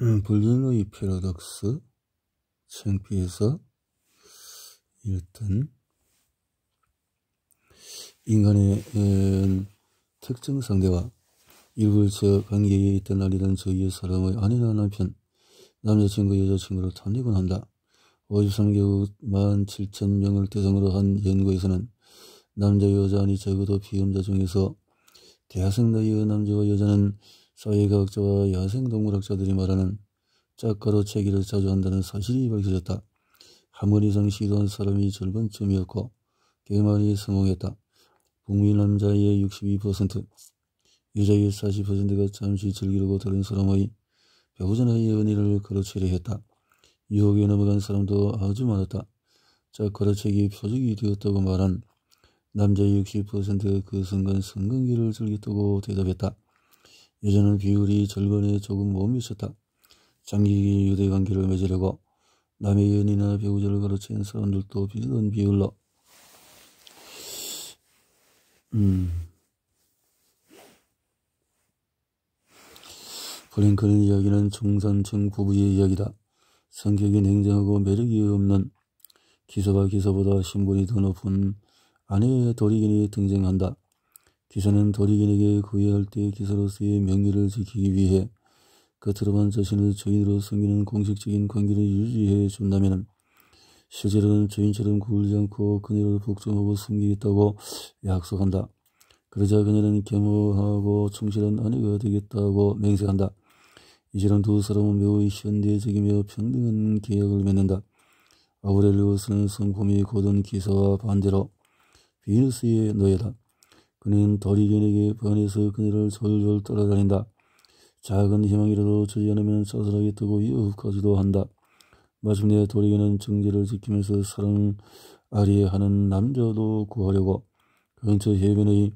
음, 볼린루이 패러독스 창피해서 일단 인간의 에, 특정 상대와 일부에 관계에 있던 날이던 저희의 사람의 아내나 남편, 남자친구, 여자친구를 탄핵은 한다. 53개국 17,000명을 대상으로 한 연구에서는 남자, 여자 아니 적어도 비험자 중에서 대학생 나이의 남자와 여자는 소외과학자와 야생동물학자들이 말하는 짝가로 체기를 자주한다는 사실이 밝혀졌다. 하문 이상 시도한 사람이 절반 쯤이었고 개만이 성공했다. 북미 남자의 62%, 여자의 40%가 잠시 즐기려고 다른 사람의 배우자 나이의 은혜를 걸어치려 했다. 유혹에 넘어간 사람도 아주 많았다. 짝걸어책기 표적이 되었다고 말한 남자의 60%가 그 순간 성관계를 즐겼다고 대답했다. 예전는 비율이 절반에 조금 몸이 있었다. 장기 유대 관계를 맺으려고 남의 연이나 배우자를 가르친 사람들도 비슷한 비율로 음. 블링컨는 이야기는 중산층 부부의 이야기다. 성격이 냉정하고 매력이 없는 기사와 기사보다 신분이 더 높은 아내의 도리인이 등장한다. 기사는 도리인에게 구애할 때 기사로서의 명예를 지키기 위해 겉으로만 자신을 주인으로 섬기는 공식적인 관계를 유지해 준다면 실제로는 주인처럼 굴지 않고 그녀를 복종하고 섬기겠다고 약속한다. 그러자 그녀는 겸허하고 충실한 아내가 되겠다고 맹세한다. 이처럼 두 사람은 매우 현대적이며 평등한 계약을 맺는다. 아우렐리우스는 성품이 고든 기사와 반대로 비누스의 노예다. 그는 더리견에게 변해서 그네를 졸졸 따라다닌다. 작은 희망이라도 주지 않으면 자살하게 뜨고 이윽까지도 한다. 마침내 도리견은 정제를 지키면서 사랑 아리하는 남자도 구하려고 근처 해변의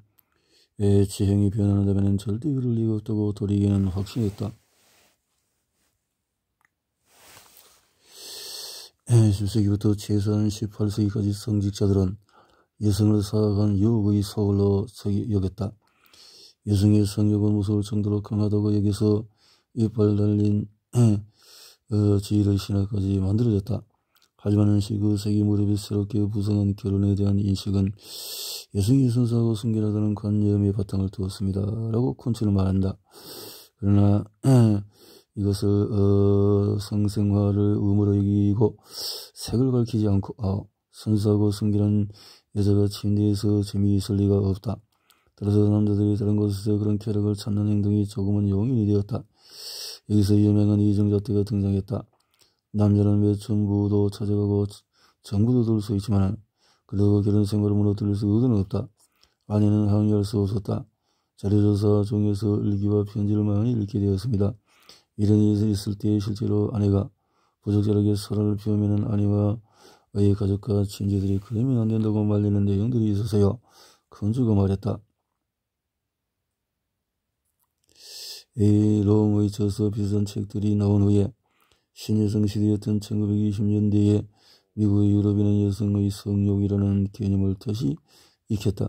지형이 변하는다면 절대 그럴 리가 없다고 도리견은 확신했다. 10세기부터 최소한 18세기까지 성직자들은 여성을 사악한 유혹의 소울로 여겼다. 예수의 성욕은 무서울 정도로 강하다고 여기서 이빨 달린 어, 지혜의 신화까지 만들어졌다. 하지만 시 그세기 무렵에 새롭게 부상한 결혼에 대한 인식은 예수의 순수하고 순결하다는 관념의 바탕을 두었습니다. 라고 콘츠는 말한다. 그러나 이것을 어, 성생화를 의무로 여기고 색을 밝히지 않고 아, 순수하고 순결한 여자가 침대에서 재미있을 리가 없다. 따라서 남자들이 다른 곳에서 그런 쾌락을 찾는 행동이 조금은 용인이 되었다. 여기서 유명한 이정자태가 등장했다. 남자는 왜 전부도 찾아가고 전부도 들수 있지만 그리고 결혼 생활을 무너뜨릴 수 의도는 없다. 아내는 항의할 수 없었다. 자료조사 중에서 일기와 편지를 많이 읽게 되었습니다. 이런 일이 있을 때 실제로 아내가 부적절하게 사랑을 피우면 아내와 의 가족과 친지들이 그러면 안 된다고 말리는 내용들이 있어서요. 건주가 말했다. 이로의 저서 비싼 책들이 나온 후에 신여성 시대였던 1920년대에 미국의 유럽인은 여성의 성욕이라는 개념을 다시 익혔다.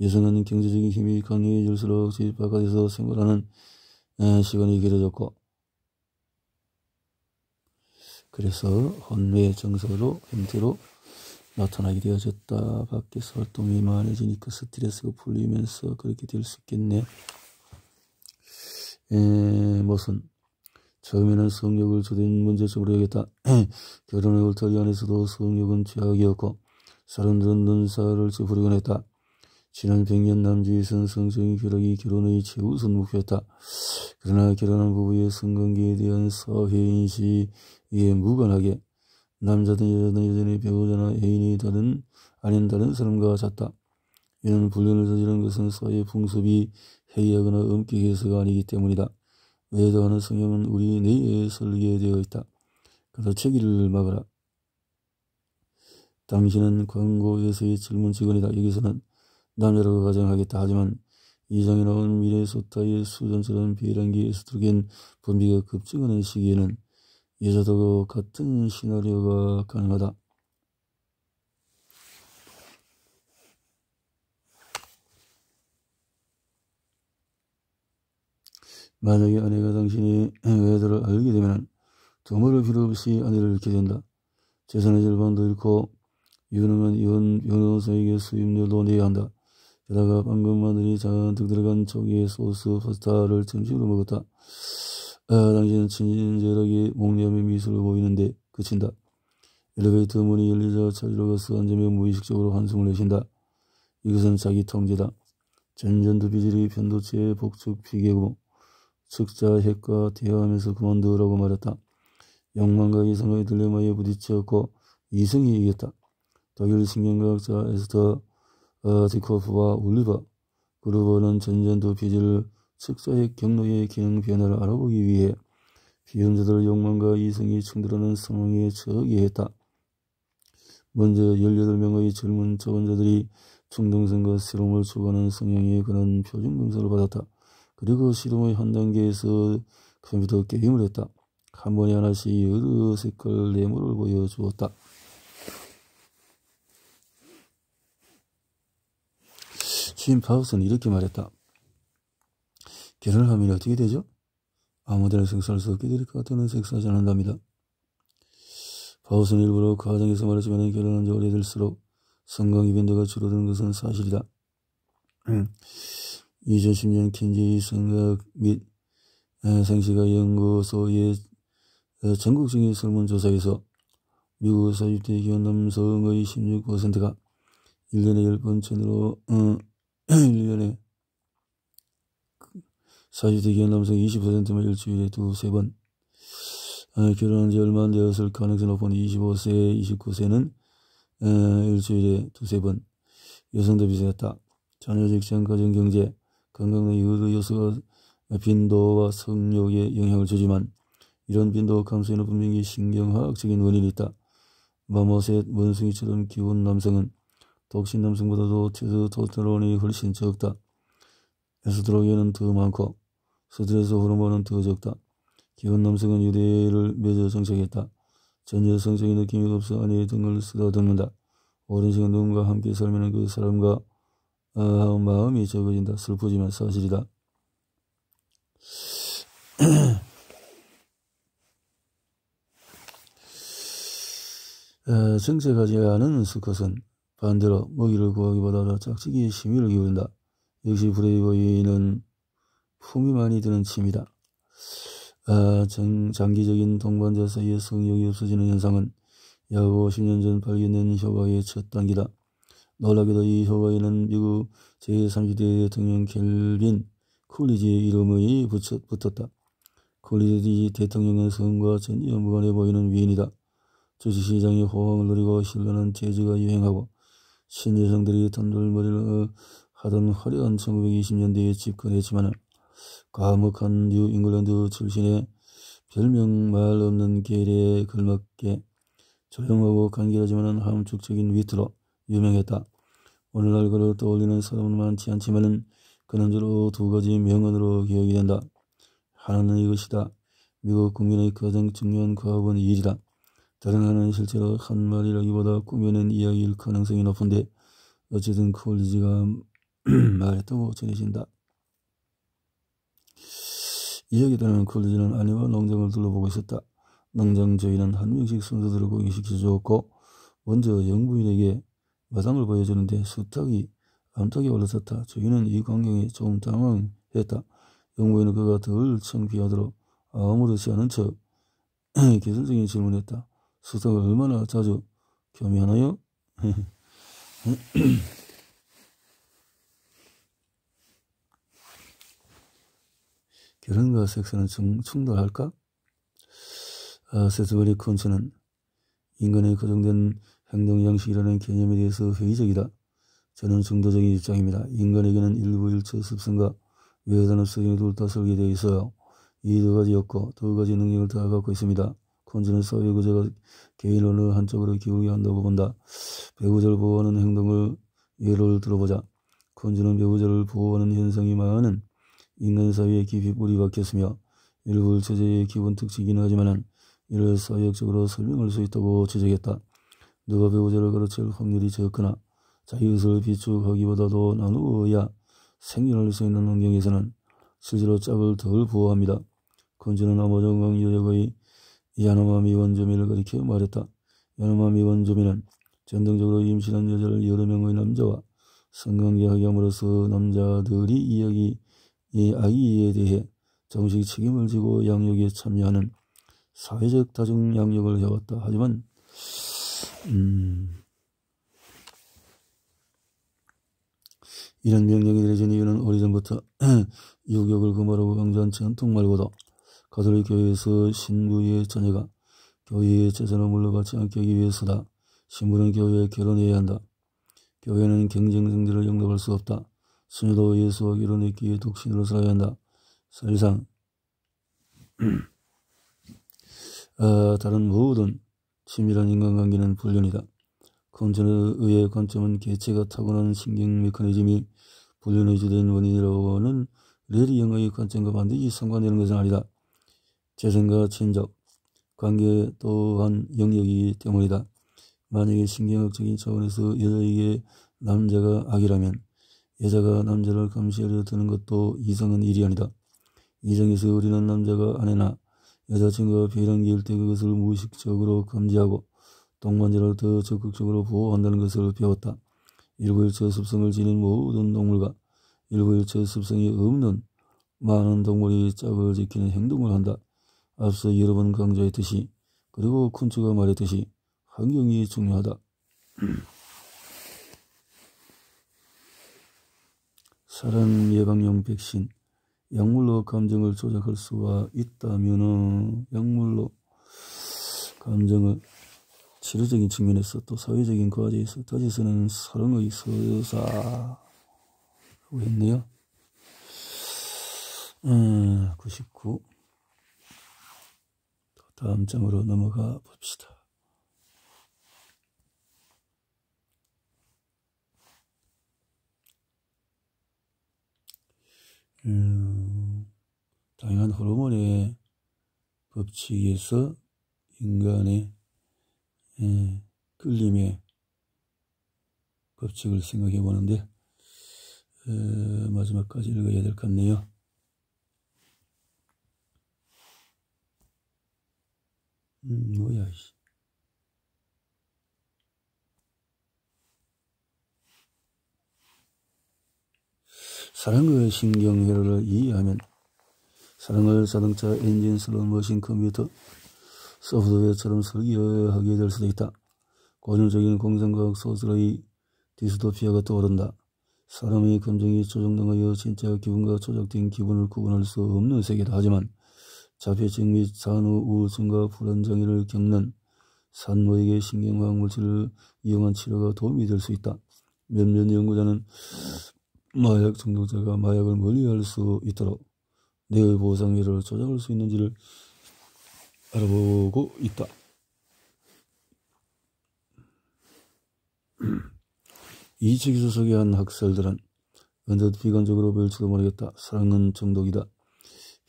여성은 경제적인 힘이 강해질수록 집 바깥에서 생활하는 시간이 길어졌고 그래서 헌뇌 정서로 형태로 나타나게 되어졌다. 밖에서 활동이 많아지니까 그 스트레스가 풀리면서 그렇게 될 수 있겠네. 에, 무슨 처음에는 성욕을 주된 문제점으로 여겼다. 결혼의 울타리 안에서도 성욕은 최악이었고 사람들은 눈살을 찌푸리곤 했다. 지난 100년 남주에선 성성인 결혼이 결혼의 최우선 목표였다. 그러나 결혼한 부부의 성관계에 대한 사회인식에 무관하게 남자든 여자든 여전히 배우자나 애인이 다른 아닌 다른 사람과 같다. 이는 불륜을 저지른 것은 사회 풍습이 해이하거나 엄격해서가 아니기 때문이다. 외도하는 성형은 우리 내에 설계되어 있다. 그래서 체기를 막으라. 당신은 광고에서의 질문 직원이다. 여기서는 남자라고 가정하겠다. 하지만 이장에 나온 미래 소타의 수전처럼 비행기 스트로겐 분비가 급증하는 시기에는 여자도 같은 시나리오가 가능하다. 만약에 아내가 당신이 외아들을 알게 되면 도모를 필요 없이 아내를 잃게 된다. 재산의 절반도 잃고 유능한 이혼 변호사에게 수입료도 내야 한다. 게다가 방금 마늘이 잔뜩 들어간 초기의 소스 파스타를 점심으로 먹었다. 아, 당신은 친절하게 목념의 미소를 보이는데 그친다. 엘리베이터 문이 열리자 자리로 가서 앉으며 무의식적으로 한숨을 내쉰다. 이것은 자기 통제다. 전전두 비질이 편도체의 복측 피개고 측자 핵과 대화하면서 그만두라고 말했다. 영망과 이성의 딜레마에 부딪혔고 이승이 이겼다. 독일 신경과학자 에스터 바티코프와 올리바 그루버는 전전도 비질 측사의 경로의 기능 변화를 알아보기 위해 비험자들 욕망과 이성이 충돌하는 상황에 처기했다. 먼저 18명의 젊은 자원자들이 충동성과 실험을 추구하는 성향의 그런 표준 검사를 받았다. 그리고 실험의 한 단계에서 컴퓨터 게임을 했다. 한 번에 하나씩 여러 색깔 네모를 보여주었다. 짐 파우스는 이렇게 말했다. 결혼을 하면 어떻게 되죠? 아무데나 섹스할 수 없게 될 것 같으면 섹스하지 않는답니다. 파우스는 일부러 과정에서 그 말하지만 결혼한 지 오래될수록 성공 이벤트가 줄어드는 것은 사실이다. 2010년 켄지 생각 및 생식학 연구소의 전국적인 설문조사에서 미국 40대 기혼 남성의 16%가 1년에 10번 전으로 어, 1년에 4 0 대기한 남성 20%만 일주일에 두세 번 아, 결혼한 지 얼마 안 되었을 가능성이 높은 25세, 29세는 아, 일주일에 두세 번 여성도 비슷했다. 자녀 직장, 가정, 경제, 건강 등 여러 요소가 빈도와 성욕에 영향을 주지만 이런 빈도 감소에는 분명히 신경화학적인 원인이 있다. 마모셋 원숭이처럼 기여운 남성은 독신남성보다도 테스토스테론이 훨씬 적다. 에스트로겐은 더 많고 스트레스 호르몬은 더 적다. 기혼 남성은 유대를 맺어 정착했다. 전 여성적인 느낌이 없어 아내 등을 쓰다듬는다. 오랜 시간 누군가 함께 살면 그 사람과 아, 마음이 적어진다. 슬프지만 사실이다. 정색하지 어, 않은 수컷은 반대로 먹이를 구하기보다 짝짓기에 심의를 기울인다. 역시 브레이브 유인은 품이 많이 드는 침이다. 아, 정, 장기적인 동반자 사이의 성욕이 없어지는 현상은 약 50년 전 발견된 효과의 첫 단계다. 놀랍게도 이 효과에는 미국 제30대 대통령 켈빈 쿨리지의 이름이 붙였, 붙었다. 쿨리지 대통령의 성과 와 전혀 무관해 보이는 위인이다. 주식시장의 호황을 누리고 신뢰는 재주가 유행하고 신여성들이 던돌머리를 어, 하던 화려한 1920년대에 집권했지만 과묵한 뉴 잉글랜드 출신의 별명 말 없는 계례에 걸맞게 조용하고 간결하지만 함축적인 위트로 유명했다. 오늘날 그를 떠올리는 사람은 많지 않지만 그는 주로 두 가지 명언으로 기억이 된다. 하나는 이것이다. 미국 국민의 가장 중요한 과업은 일이다. 다른하는 실제로 한 마리 라기보다 꾸며낸 이야기일 가능성이 높은데 어쨌든 콜리지가 말했다고 전해진다. 이야기에 따르면 콜리지는 아내와 농장을 둘러보고 있었다. 농장 저희는 한 명씩 순서대로 고객시켜 주었고 먼저 영부인에게 마당을 보여주는데 수탉이 암탉이 올라섰다. 저희는 이 광경에 조금 당황했다. 영부인은 그가 덜 창피하도록 아무렇지 않은 척개선적인 질문했다. 을 수석을 얼마나 자주 겸유하나요? 결혼과 섹스는 충, 충돌할까? 아, 세스버리 콘츠는 인간의 고정된 행동 양식이라는 개념에 대해서 회의적이다. 저는 중도적인 입장입니다. 인간에게는 일부일처 습성과 외산의 성이 둘 다 설계되어 있어요. 이 두 가지 없고 두 가지 능력을 다 갖고 있습니다. 건전해 사회 구자가 개인 어느 한쪽으로 기울게 한다고 본다. 배우자를 보호하는 행동을 예를 들어보자. 건전은 배우자를 보호하는 현상이 많은 인간사회에 깊이 뿌리박혔으며 일부 체제의 기본 특징이긴 하지만 이를 사회적으로 설명할 수 있다고 지적했다. 누가 배우자를 가르칠 확률이 적거나 자기 것을 비축하기보다도 나누어야 생존할 수 있는 환경에서는 실제로 짝을 덜 보호합니다. 건전은 아마존강 유역의 야노마미 원주민을 그렇게 말했다. 야노마미 원주민은 전통적으로 임신한 여자를 여러 명의 남자와 성관계하게함으로써 남자들이 이야기이 아기에 대해 정식 책임을 지고 양육에 참여하는 사회적 다중 양육을 해왔다. 하지만 음, 이런 명령이 내려진 이유는 오래전부터 유격을 금하라고 강조한 전통 말고도 가톨릭 교회에서 신부의 자녀가 교회의 재산을 물러받지 않게 하기 위해서다. 신부는 교회에 결혼해야 한다. 교회는 경쟁 상대를 영납할수 없다. 수녀도 예수와 결혼했기 위 독신으로 살아야 한다. 사실상 어, 다른 모든 치밀한 인간관계는 불륜이다. 컨천에 의 관점은 개체가 타고난 신경 메커니즘이 불륜의 주된 원인이라고는 레리 영어의 관점과 반드시 상관되는 것은 아니다. 재생과 친족, 관계 또한 영역이기 때문이다. 만약에 신경학적인 차원에서 여자에게 남자가 악이라면 여자가 남자를 감시하려 드는 것도 이상한 일이 아니다. 이정에서 우리는 남자가 아내나 여자친구가 비랑기일 때 그것을 무의식적으로 감지하고 동반자를 더 적극적으로 보호한다는 것을 배웠다. 일부일체 습성을 지닌 모든 동물과 일부일체 습성이 없는 많은 동물이 짝을 지키는 행동을 한다. 앞서 여러 번 강조했듯이 그리고 쿤츠가 말했듯이 환경이 중요하다. 사람 예방용 백신 약물로 감정을 조작할 수가 있다면 약물로 감정을 치료적인 측면에서 또 사회적인 과제에서 다시서는 사랑의 서사 했네요. 음, 99. 다음 장으로 넘어가 봅시다. 당연한 음, 호르몬의 법칙에서 인간의 예, 끌림의 법칙을 생각해 보는데 어, 마지막까지 읽어야 될 것 같네요. 음, 뭐야, 씨. 사랑의 신경회로를 이해하면 사랑을 자동차 엔진 슬롯 머신 컴퓨터 소프트웨어처럼 설계하게 될 수도 있다. 권유적인 공상과학 소설의 디스토피아가 떠오른다. 사람의 감정이 조정당하여 진짜 기분과 조작된 기분을 구분할 수 없는 세계다. 하지만 자폐증 및 산후 우울증과 불안장애를 겪는 산모에게 신경화학 물질을 이용한 치료가 도움이 될 수 있다. 몇몇 연구자는 마약 중독자가 마약을 멀리할 수 있도록 뇌의 보상회를 조작할 수 있는지를 알아보고 있다. 이 책에서 소개한 학설들은 언뜻 비관적으로 보일지도 모르겠다. 사랑은 중독이다.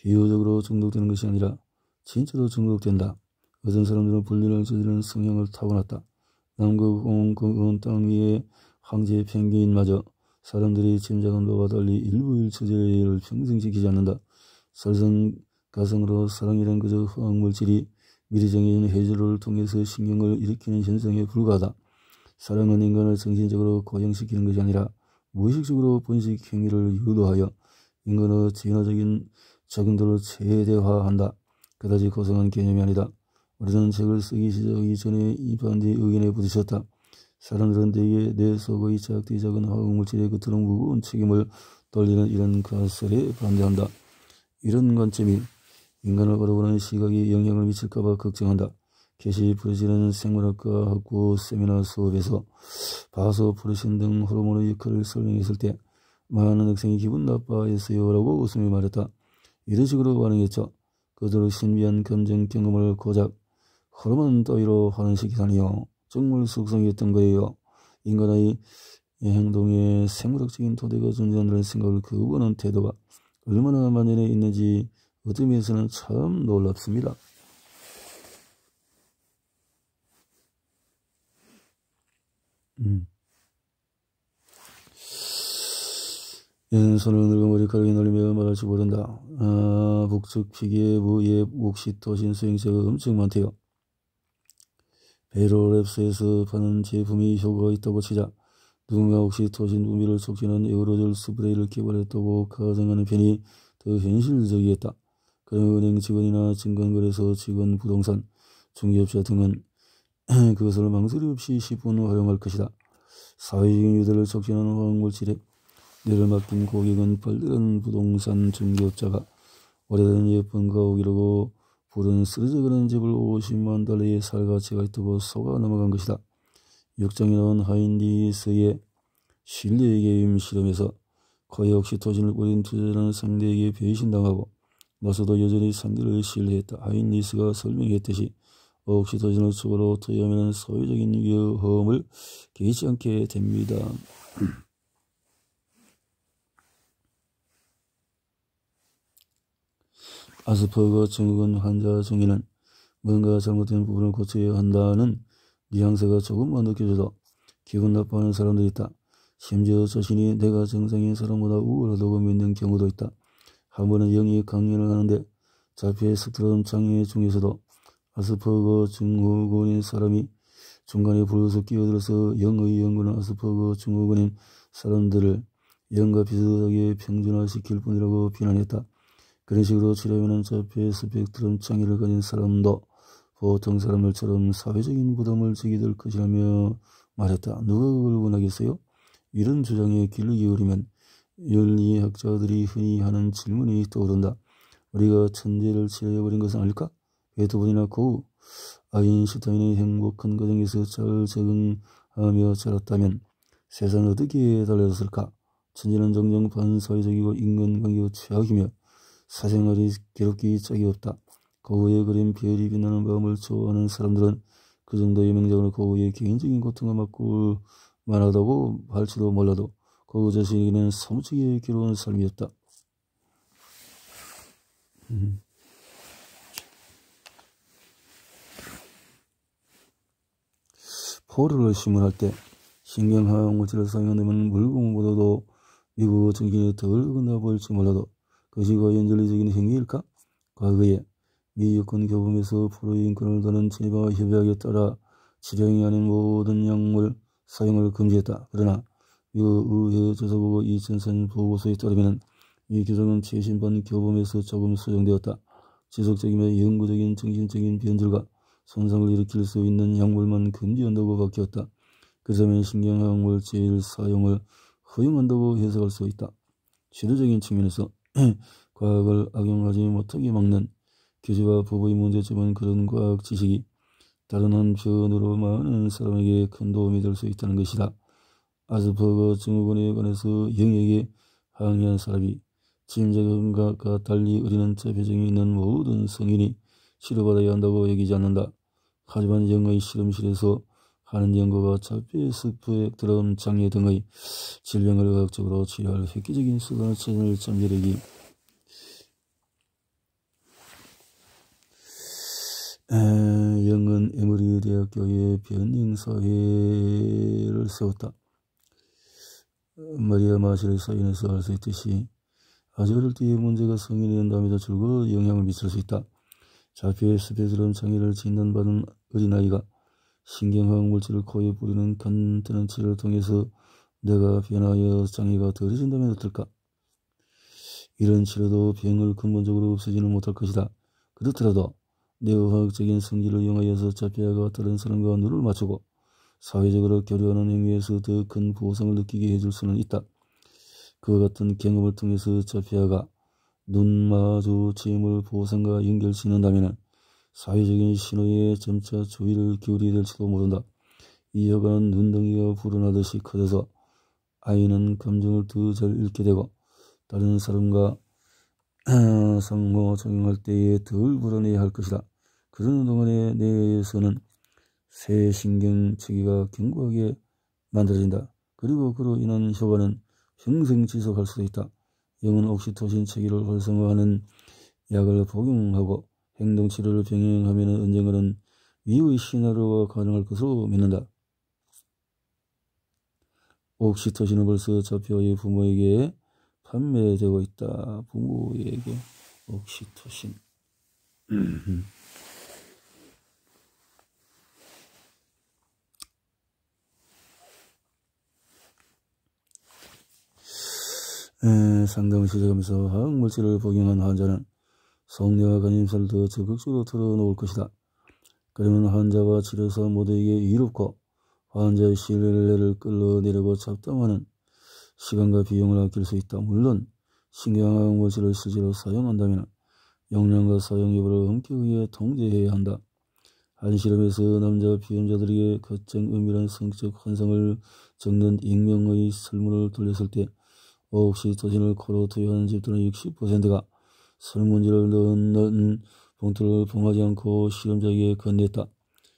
비유적으로 중독되는 것이 아니라 진짜로 중독된다. 어떤 사람들은 분리를 저지르는 성향을 타고났다. 남극, 홍, 그 은, 땅 위에 황제의 펭귄마저 사람들이 짐작한 바와 달리 일부일처제를 평생시키지 않는다. 설성가성으로 사랑이란 그저 화학물질이 미리 정해진 해조를 통해서 신경을 일으키는 현상에 불과하다. 사랑은 인간을 정신적으로 고양시키는 것이 아니라 무의식적으로 본식 행위를 유도하여 인간의 진화적인 책임들을 최대화한다. 그다지 고생한 개념이 아니다. 우리는 책을 쓰기 시작하기 전에 이반디 의견에 부딪혔다. 사람들은 내게 내 속의 작디 작은 화학물질의 그처럼 무거운 책임을 떨리는 이런 가설에 반대한다. 이런 관점이 인간을 바라보는 시각에 영향을 미칠까봐 걱정한다. 게시 프레시는 생물학과 학구 세미나 수업에서 바소 프레신 등 호르몬의 역할을 설명했을 때 많은 학생이 기분 나빠했어요라고 웃음이 말했다. 이런 식으로 반응했죠. 그들의 신비한 견증 경험을 고작 호르몬 따위로 하는 식이라니요. 정말 속상했던 거예요. 인간의 행동에 생물학적인 토대가 존재한다는 생각을 그분은 태도가 얼마나 만연해 있는지 어떤 그 면에서는 참 놀랍습니다. 음. 왼손을 늙은 머리카락이 놀리며 말할지 모른다. 아, 북측 피기에 무예 옥시토신 수행세가 엄청 많대요. 베로랩스에서 파는 제품이 효과가 있다고 치자. 누군가 혹시 토신 우미를 촉진한 에어로졸 스프레이를 개발했다고 가정하는 편이 더 현실적이었다. 그런 은행 직원이나 증권거래소 직원, 부동산, 중개업자 등은 그것을 망설임 없이 10분 활용할 것이다. 사회적인 유대를 촉진하는 화학물질에 이를 맡긴 고객은 벌다른 부동산 중개업자가 오래된 예쁜 가옥이라고 부른 쓰러져 가는 집을 50만 달러의 살 가치가 있다고 속아 넘어간 것이다. 6장에 나온 하인디스의 신뢰에게 임실험에서 거의 역시 토신을 뿌린 투자자는 상대에게 배신당하고 나서도 여전히 상대를 신뢰했다. 하인디스가 설명했듯이 혹시 토신을 수고로 투여하면 사회적인 위험을 개의치 않게 됩니다. 아스퍼거 증후군 환자 중에는 뭔가 잘못된 부분을 고쳐야 한다는 뉘앙스가 조금만 느껴져도 기분 나빠하는 사람들이 있다. 심지어 자신이 내가 정상인 사람보다 우울하다고 믿는 경우도 있다. 한 번은 영희 강연을 하는데 자폐 스트럼 장애 중에서도 아스퍼거 증후군인 사람이 중간에 불러서 끼어들어서 영의 연구는 아스퍼거 증후군인 사람들을 영과 비슷하게 평준화시킬 뿐이라고 비난했다. 그런 식으로 치료하면 자폐 스펙트럼 장애를 가진 사람도 보통 사람들처럼 사회적인 부담을 지게 될 것이라며 말했다. 누가 그걸 원하겠어요? 이런 주장에 길를 기울이면 윤리학자들이 흔히 하는 질문이 떠오른다. 우리가 천재를 치료해버린 것은 아닐까? 베토벤이나 고우, 아인슈타인의 행복한 과정에서잘 적응하며 자랐다면 세상은 어떻게 달라졌을까? 천재는 정정 반사회적이고 인간관계가 최악이며 사생활이 괴롭기 짝이 없다. 거울에 그 그린 별이 빛나는 마을 좋아하는 사람들은 그 정도의 명작을 거울의 그 개인적인 고통을 맡고 만하다고 할지도 몰라도 거울 그 자신에게는 사무치게 괴로운 삶이었다. 음. 포르를 심문할 때 신경항 물질을 사용하면 물공보다도 미국 정신이 덜 끝나 보일지 몰라도 그것이 거연전리적인 행위일까? 과거에 미육권 교범에서 프로의 인권을 다는 제바 협약에 따라 치료형이 아닌 모든 약물 사용을 금지했다. 그러나 미 의회 조사부고2 0 0 4 보고서에 따르면 이 규정은 최신반 교범에서 조금 수정되었다. 지속적이며 영구적인 정신적인 변질과 손상을 일으킬 수 있는 약물만 금지한다고 바뀌었다. 그 점에 신경약물 제일 사용을 허용한다고 해석할 수 있다. 치료적인 측면에서 예, 과학을 악용하지 못하게 뭐 막는 교제와 부부의 문제점은 그런 과학 지식이 다른 한편으로 많은 사람에게 큰 도움이 될 수 있다는 것이다. 아스퍼거 증후군에 관해서 영역에 항의한 사람이 침작음과 달리 어린은 자폐증이 있는 모든 성인이 치료받아야 한다고 얘기하지 않는다. 하지만 영의 실험실에서 하는 연구가 어차피 스프의 드럼 장애 등의 질병을 의학적으로 치료할 획기적인 수단을 찾을 잠재력이 영은 에머리 대학교의 변인사회를 세웠다. 마리아 마실에서 인해서 알 수 있듯이 아주 어릴 때의 문제가 성인이 된다음 줄곧 영향을 미칠 수 있다. 자폐 스페드럼 장애를 진단받은 어린아이가 신경화학 물질을 코에 뿌리는 간단한 치료를 통해서 내가 변하여 장애가 덜해진다면 어떨까? 이런 치료도 병을 근본적으로 없애지는 못할 것이다. 그렇더라도 내화학적인 성질을 이용하여서 자폐아가 다른 사람과 눈을 맞추고 사회적으로 교류하는 행위에서 더 큰 보상을 느끼게 해줄 수는 있다. 그와 같은 경험을 통해서 자폐아가 눈 마주침을 보상과 연결시는다면 사회적인 신호에 점차 주의를 기울이게 될지도 모른다. 이 여간 눈덩이가 불어나듯이 커져서 아이는 감정을 더 잘잃게 되고 다른 사람과 상호 적용할 때에 덜 불안해야 할 것이다. 그러는 동안에 내에서는 새 신경 체계가 견고하게 만들어진다. 그리고 그로 인한 효과는 평생 지속할 수도 있다. 영은 옥시토신 체계를 활성화하는 약을 복용하고 행동치료를 병행하면 언젠가는 위의 신화로가 가능할 것으로 믿는다. 옥시토신은 벌써 저표의 부모에게 판매되고 있다. 부모에게 옥시토신. 음. 상담을 시작하면서 화학물질을 복용한 환자는 성례와 간임사를 더 적극적으로 틀어놓을 것이다. 그러면 환자와 치료사 모두에게 이롭고 환자의 신뢰를 끌어내려고 잡담하는 시간과 비용을 아낄 수 있다. 물론 신경항모질을 실제로 사용한다면 용량과 사용 여부를 엄격하게 통제해야 한다. 한 실험에서 남자 피험자들에게 거창 은밀한 성적 환상을 적는 익명의 설문을 돌렸을 때 5억씩 도진을 코로 투여하는 집들은 60%가 설문지를 넣은 봉투를 봉하지 않고 실험자에게 건넸다.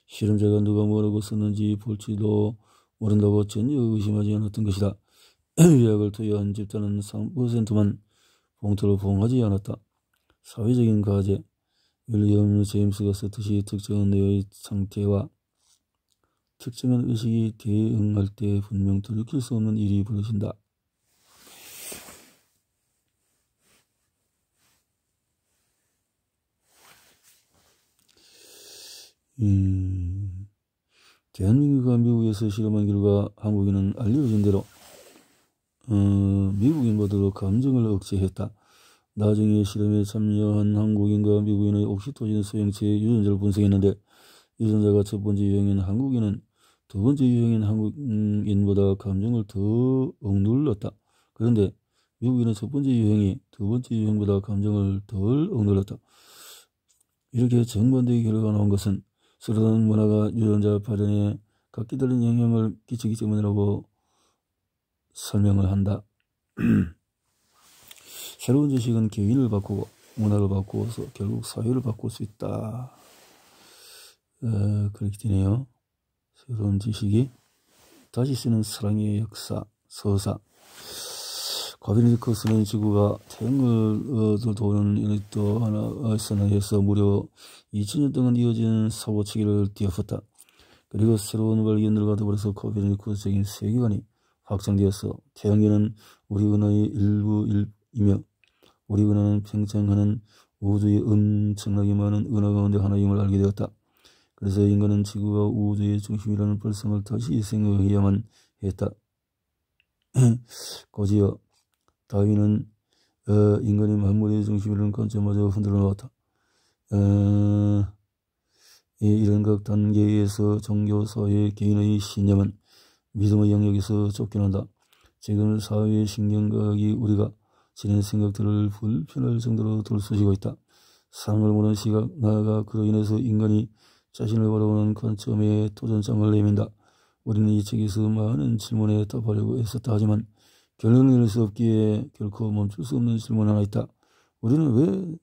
실험자가 누가 뭐라고 썼는지 볼지도 모른다고 전혀 의심하지 않았던 것이다. 위약을 투여한 집단은 3%만 봉투를 봉하지 않았다. 사회적인 과제, 윌리엄 제임스가 썼듯이 특정한 뇌의 상태와 특정한 의식이 대응할 때 분명 들킬 수 없는 일이 벌어진다. 음. 대한민국과 미국에서 실험한 결과 한국인은 알려진 대로 어, 미국인보다도 감정을 억제했다. 나중에 실험에 참여한 한국인과 미국인의 옥시토진 소형체의 유전자를 분석했는데 유전자가 첫 번째 유형인 한국인은 두 번째 유형인 한국인보다 감정을 더 억눌렀다. 그런데 미국인은 첫 번째 유형이 두 번째 유형보다 감정을 덜 억눌렀다. 이렇게 정반대의 결과가 나온 것은 서론 문화가 유전자 발현에 각기 다른 영향을 끼치기 때문이라고 설명을 한다. 새로운 지식은 개인을 바꾸고 문화를 바꾸어서 결국 사회를 바꿀 수 있다. 에, 어, 그렇게 되네요. 새로운 지식이 다시 쓰는 사랑의 역사, 서사. 가비니크 스는 지구가 태양을 도는 일이 또 하나 선언에서 무려 2000년 동안 이어진 사고치기를 뒤엎었다. 그리고 새로운 발견들과 더불어서 코베르니쿠스적인 세계관이 확장되어서 태양계는 우리 은하의 일부이며 우리 은하는 평생하는 우주의 엄청나게 많은 은하 가운데 하나임을 알게 되었다. 그래서 인간은 지구가 우주의 중심이라는 불성을 다시 생각해야만 했다. 거지여 다윈은 어, 인간이 만물의 중심이라는 관점마저 흔들어 놓았다. 어, 이런 각 단계에서 종교, 사회, 개인의 신념은 믿음의 영역에서 쫓겨난다. 지금 사회의 신경각이 우리가 지낸 생각들을 불편할 정도로 들쑤시고 있다. 상을 보는 시각, 나아가 그로 인해서 인간이 자신을 바라보는 관점에 도전장을 내민다. 우리는 이 책에서 많은 질문에 답하려고 애썼다 하지만 결론을 이룰 수 없기에 결코 멈출 수 없는 질문 하나 있다. 우리는 왜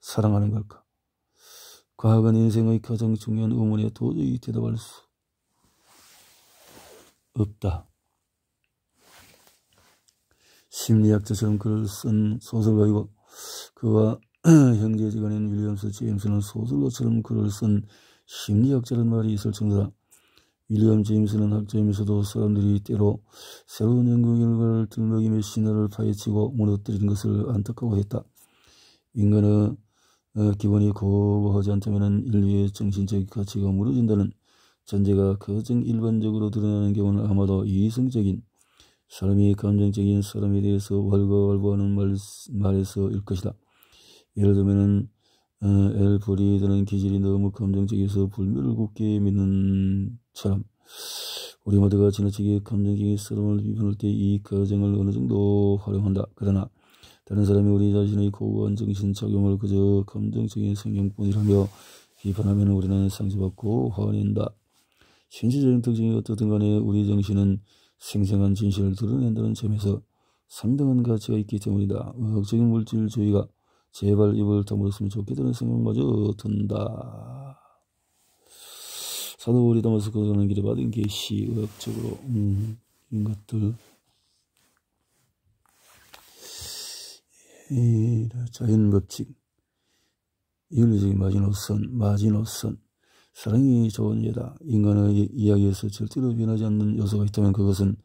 사랑하는 걸까? 과학은 인생의 가장 중요한 의문에 도저히 대답할 수 없다. 심리학자처럼 글을 쓴 소설가이고 그와 형제지간인 윌리엄스 제임스는 소설가처럼 글을 쓴 심리학자란 말이 있을 정도다. 윌리엄 제임스는 학자이면서도 사람들이 때로 새로운 연구 결과를 들먹이며 신화를 파헤치고 무너뜨리는 것을 안타까워했다. 인간의 어, 기본이 고하지 않다면 인류의 정신적 가치가 무너진다는 전제가 가장 일반적으로 드러나는 경우는 아마도 이성적인 사람이 감정적인 사람에 대해서 왈가왈부하는 말, 에서일 것이다. 예를 들면 어, 엘브리드는 기질이 너무 감정적이어서 불멸을 굳게 믿는 처럼 우리 모두가 지나치게 감정적인 쓰러움을 비판할 때 이 과정을 어느 정도 활용한다. 그러나 다른 사람이 우리 자신의 고고한 정신 작용을 그저 감정적인 성경뿐이라며 비판하면 우리는 상처받고 화낸다. 신체적인 특징이 어떻든 간에 우리 정신은 생생한 진실을 드러낸다는 점에서 상당한 가치가 있기 때문이다. 의학적인 물질주의가 제발 입을 다물었으면 좋겠다는 생각마저 든다. 사도우리 담아서 걸어는 길에 받은 계시 의학적으로 음, 이런 것들 예, 자연 법칙 윤리적인 마지노선 마지노선 사랑이 좋은 예다 인간의 이야기에서 절대로 변하지 않는 요소가 있다면 그것은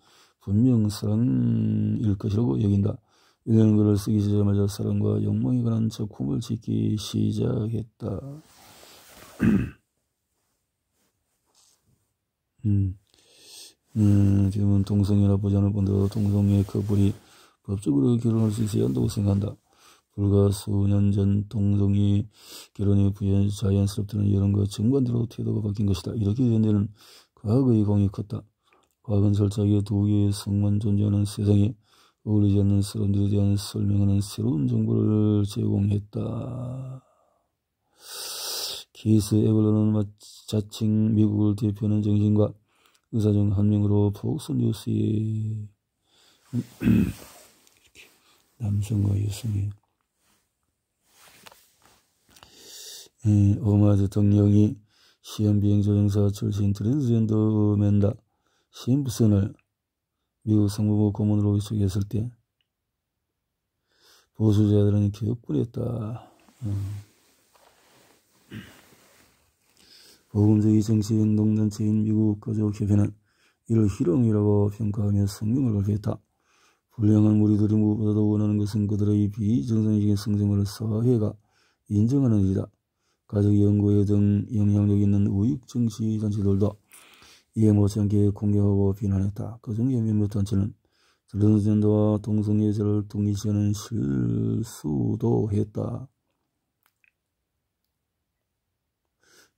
분명 사랑일 것이라고 여긴다 이런 글을 쓰기 시작하자마자 사랑과 영망에 관한 작품을 짓기 시작했다 음, 음, 지금은 동성애라 보자는 본데도 동성애 커플이 법적으로 결혼할 수 있어야 한다고 생각한다. 불과 수 년 전 동성애 결혼이 부연 자연스럽다는 이런과 정반대로 태도가 바뀐 것이다. 이렇게 현대는 과학의 공이 컸다. 과학은 절차에두 개의 성만 존재하는 세상에 어울리지 않는 사람들에 대한 설명하는 새로운 정보를 제공했다. 케이스 에블러는 마치 자칭 미국을 대표하는 정신과 의사 중 한 명으로 폭스뉴스에 남성과 여성의 에, 오마 대통령이 시험비행 조종사 출신 트랜스젠더 맨다 심부슨을 미국 상무부 고문으로 위촉했을 때 보수자들은 개혁뿐이었다. 음. 보금주의 정신 치 동단체인 미국 가족협회는 이를 희롱이라고 평가하며 성명을 발표했다. 불량한 무리들이 무엇보다도 원하는 것은 그들의 비정상적인 성생활을 사회가 인정하는 일이다. 가족연구회 등 영향력 있는 우익 정치단체들도 이에 못지않게 공개하고 비난했다. 그중에 몇몇 단체는 트랜스젠더와 동성애자를 동일시하는 실수도 했다.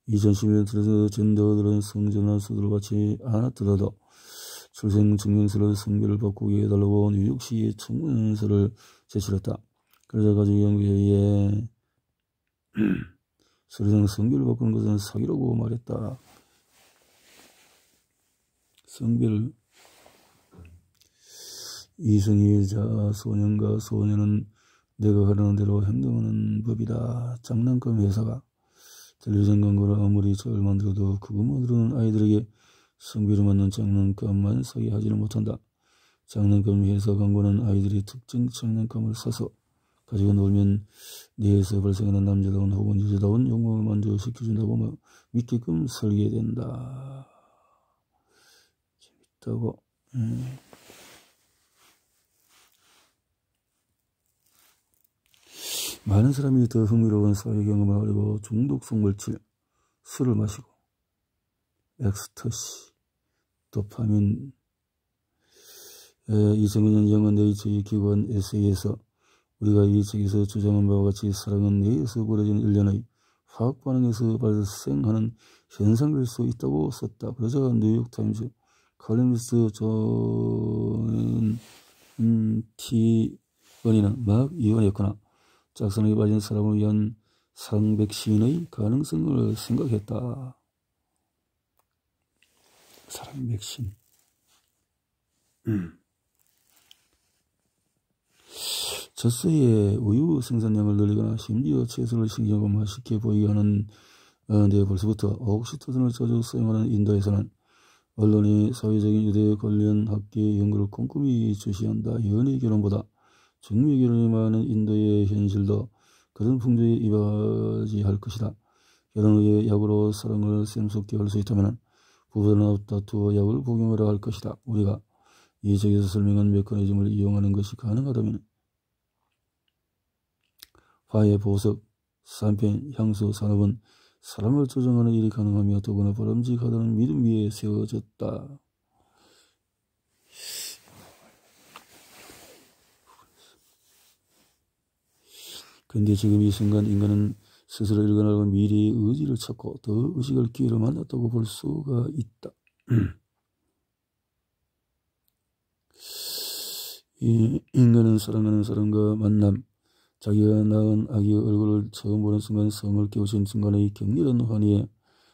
2011년 틀에서 전도들은 성전을 들둘받지 않았더라도 출생 증명서를 성별을 바꾸게 해달라고 뉴욕시의 청문서를 제출했다. 그러자 가족연구회의에 그 서류상 성별을 바꾸는 것은 사기라고 말했다. 성별 이성애자 소년과 소년은 내가 가르는 대로 행동하는 법이다. 장난감 회사가 전류장광고를 아무리 잘 만들어도 그것만으로는 아이들에게 성비를 맞는 장난감만 사게 하지는 못한다. 장난감 회사 광고는 아이들이 특정 장난감을 사서 가지고 놀면 뇌에서 발생하는 남자다운 혹은 여자다운 욕망을 만족시켜준다고 믿게끔 설계된다. 재밌다고. 음. 많은 사람이 더 흥미로운 사회 경험을 하려고 중독성 물질, 술을 마시고, 엑스터시, 도파민, 2 0 0정년 영어 네이처의 기관 에세이에서 우리가 이 책에서 주장한 바와 같이 사랑은 내에서 벌어진 일련의 화학 반응에서 발생하는 현상일 수 있다고 썼다. 그러자 뉴욕타임즈 칼럼니스존 음, 티건이는 막 이혼했거나 짝선에 빠진 사람을 위한 상백 시인의 가능성을 생각했다. 사랑백 신. 젖소의 음. 우유 생산량을 늘리거나 심지어 채소를 신경화만 쉽게 보이게 하는 데 어, 네, 벌써부터 억시토선을 자주 사용하는 인도에서는 언론이 사회적인 유대에 관련 학계 연구를 꼼꼼히 주시한다. 연애 결혼보다 정미에 결혼하는 인도의 현실도 그런 풍조에 이바지할 것이다. 결혼의 약으로 사랑을 샘솟게 할수 있다면 부부는 없다투어 약을 복용하라 할 것이다. 우리가 이 책에서 설명한 메커니즘을 이용하는 것이 가능하다면 화의 보석, 산펜, 향수, 산업은 사람을 조정하는 일이 가능하며 더구나 바람직하다는 믿음 위에 세워졌다. 그런데 지금 이 순간 인간은 스스로 일관하고 미래의 의지를 찾고 더 의식을 기회로 만났다고 볼 수가 있다. 이 인간은 사랑하는 사람과 만남, 자기가 낳은 아기의 얼굴을 처음 보는 순간 성을 깨우신 순간의 격렬한 환희에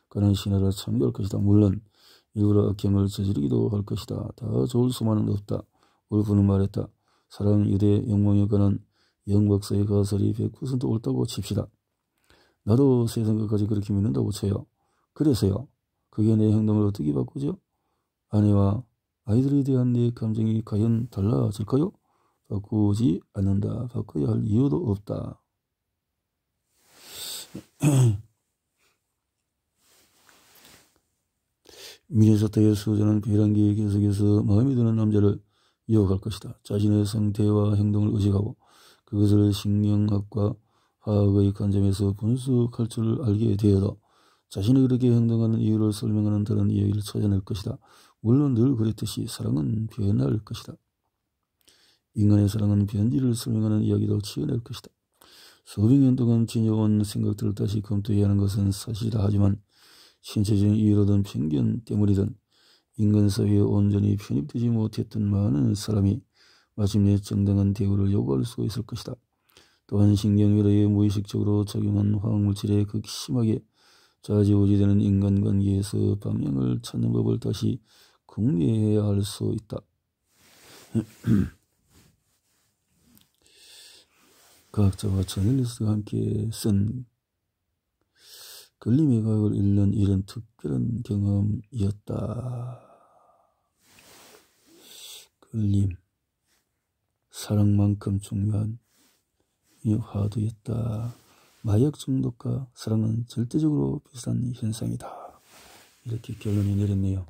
관한 신화를 참여할 것이다. 물론 일부러 악행을 저지르기도 할 것이다. 다 좋을 수만은 없다. 울프는 말했다. 사랑 유대 영광에 관한 영박사의 가설이 100% 옳다고 칩시다. 나도 세상 끝까지 그렇게 믿는다고 쳐요. 그래서요. 그게 내 행동을 어떻게 바꾸죠? 아내와 아이들에 대한 내 감정이 과연 달라질까요? 바꾸지 않는다. 바꿔야 할 이유도 없다. 미네소타의 수호자는 배란기에 계속해서 마음에 드는 남자를 이어갈 것이다. 자신의 상태와 행동을 의식하고 그것을 신경학과 화학의 관점에서 분석할 줄 알게 되어도 자신이 그렇게 행동하는 이유를 설명하는 다른 이야기를 찾아낼 것이다. 물론 늘 그랬듯이 사랑은 변할 것이다. 인간의 사랑은 변질을 설명하는 이야기도 치어낼 것이다. 소빙 행동은 지녀온 생각들을 다시 검토해야 하는 것은 사실이다 하지만 신체적인 이유로든 편견 때문이든 인간 사회에 온전히 편입되지 못했던 많은 사람이 마침내 정당한 대우를 요구할 수 있을 것이다. 또한 신경외로에 무의식적으로 작용한 화학물질에 극심하게 좌지우지되는 인간관계에서 방향을 찾는 법을 다시 궁리해야 할 수 있다. 과학자와 저널리스트가 함께 쓴 걸림의 과학을 읽는 이런 특별한 경험이었다. 걸림. 사랑만큼 중요한 이 화두였다. 마약 중독과 사랑은 절대적으로 비슷한 현상이다. 이렇게 결론이 내렸네요.